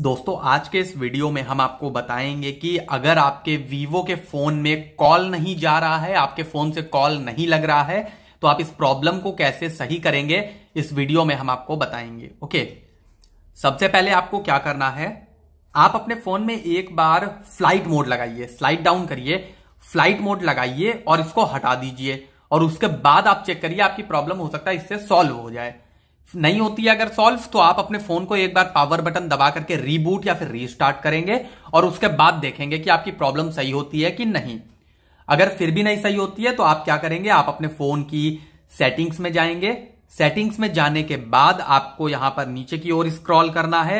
दोस्तों आज के इस वीडियो में हम आपको बताएंगे कि अगर आपके वीवो के फोन में कॉल नहीं जा रहा है आपके फोन से कॉल नहीं लग रहा है तो आप इस प्रॉब्लम को कैसे सही करेंगे इस वीडियो में हम आपको बताएंगे ओके सबसे पहले आपको क्या करना है आप अपने फोन में एक बार फ्लाइट मोड लगाइए स्लाइड डाउन करिए फ्लाइट मोड लगाइए और इसको हटा दीजिए और उसके बाद आप चेक करिए आपकी प्रॉब्लम हो सकता है इससे सॉल्व हो जाए नहीं होती है अगर सॉल्व तो आप अपने फोन को एक बार पावर बटन दबा करके रीबूट या फिर रीस्टार्ट करेंगे और उसके बाद देखेंगे कि आपकी प्रॉब्लम सही होती है कि नहीं अगर फिर भी नहीं सही होती है तो आप क्या करेंगे आप अपने फोन की सेटिंग्स में जाएंगे सेटिंग्स में जाने के बाद आपको यहां पर नीचे की ओर स्क्रॉल करना है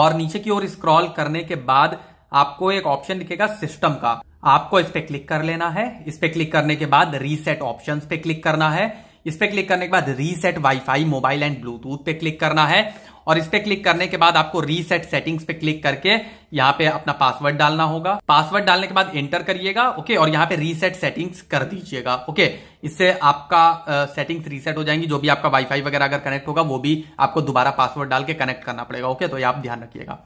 और नीचे की ओर स्क्रॉल करने के बाद आपको एक ऑप्शन दिखेगा सिस्टम का आपको इस पे क्लिक कर लेना है इस पे क्लिक करने के बाद रीसेट ऑप्शन पे क्लिक करना है इस पर क्लिक करने के बाद reset WiFi mobile and Bluetooth पे क्लिक करना है और इस पर क्लिक करने के बाद आपको रीसेट सेटिंग्स पे क्लिक करके यहाँ पे अपना पासवर्ड डालना होगा पासवर्ड डालने के बाद एंटर करिएगा ओके और यहाँ पे रीसेट सेटिंग्स कर दीजिएगा ओके इससे आपका सेटिंग्स रीसेट हो जाएंगी जो भी आपका वाईफाई वगैरह अगर कनेक्ट होगा वो भी आपको दोबारा पासवर्ड डाल के कनेक्ट करना पड़ेगा ओके तो ये आप ध्यान रखिएगा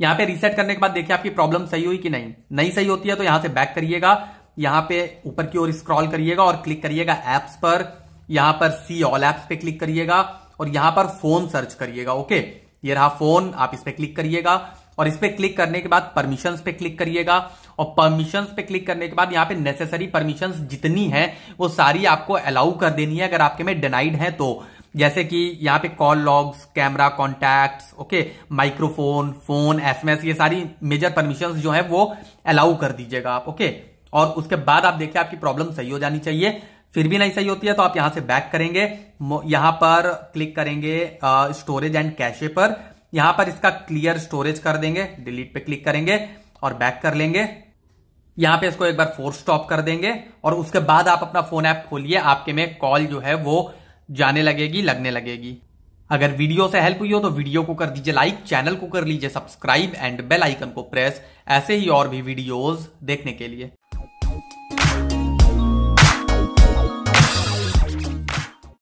यहाँ पे रीसेट करने के बाद देखिए आपकी प्रॉब्लम सही हुई कि नहीं नहीं सही होती है तो यहाँ से बैक करिएगा यहाँ पे ऊपर की ओर स्क्रॉल करिएगा और क्लिक करिएगा एप्स पर यहां पर सी ऑल एप्स पे क्लिक करिएगा और यहां पर फोन सर्च करिएगा ओके ये रहा फोन आप इस पर क्लिक करिएगा और इस पर क्लिक करने के बाद परमिशन पे क्लिक करिएगा और परमिशन पे क्लिक करने के बाद यहाँ पे नेसेसरी परमिशन जितनी है वो सारी आपको अलाउ कर देनी है अगर आपके में डिनाइड है तो जैसे कि यहाँ पे call logs camera contact okay microphone phone SMS ये सारी मेजर परमिशन जो है वो अलाउ कर दीजिएगा आप ओके और उसके बाद आप देखिए आपकी प्रॉब्लम सही हो जानी चाहिए फिर भी नहीं सही होती है तो आप यहां से बैक करेंगे यहां पर क्लिक करेंगे स्टोरेज एंड कैशे पर यहां पर इसका क्लियर स्टोरेज कर देंगे डिलीट पे क्लिक करेंगे और बैक कर लेंगे यहां पे इसको एक बार फोर्स स्टॉप कर देंगे और उसके बाद आप अपना फोन ऐप खोलिए आपके में कॉल जो है वो जाने लगेगी लगने लगेगी अगर वीडियो से हेल्प हुई हो तो वीडियो को कर दीजिए लाइक चैनल को कर लीजिए सब्सक्राइब एंड बेल आइकन को प्रेस ऐसे ही और भी वीडियोस देखने के लिए